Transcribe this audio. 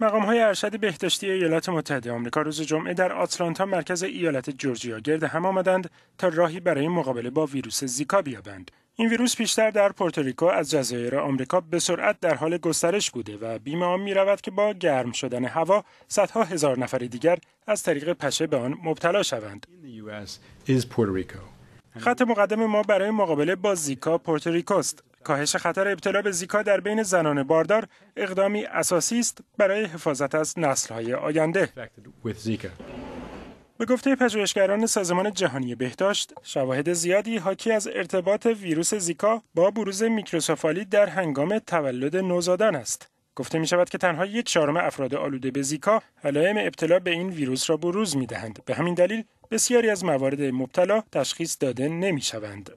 مقام های ارشد بهداشتی ایالات متحده آمریکا روز جمعه در آتلانتا مرکز ایالت جورجیا گرد هم آمدند تا راهی برای مقابله با ویروس زیکا بیابند. این ویروس بیشتر در پورتوریکو از جزایر آمریکا به سرعت در حال گسترش بوده و بیمه آن می که با گرم شدن هوا صدها هزار نفر دیگر از طریق پشه به آن مبتلا شوند. خط مقدم ما برای مقابله با زیکا است. کاهش خطر ابتلا به زیکا در بین زنان باردار اقدامی اساسی است برای حفاظت از نسلهای آینده. به گفته پژوهشگران سازمان جهانی بهداشت شواهد زیادی حاکی از ارتباط ویروس زیکا با بروز میکروسوفالی در هنگام تولد نوزادان است گفته می شود که تنها یک چهارم افراد آلوده به زیکا علائم ابتلا به این ویروس را بروز می دهند. به همین دلیل بسیاری از موارد مبتلا تشخیص داده نمی شوند.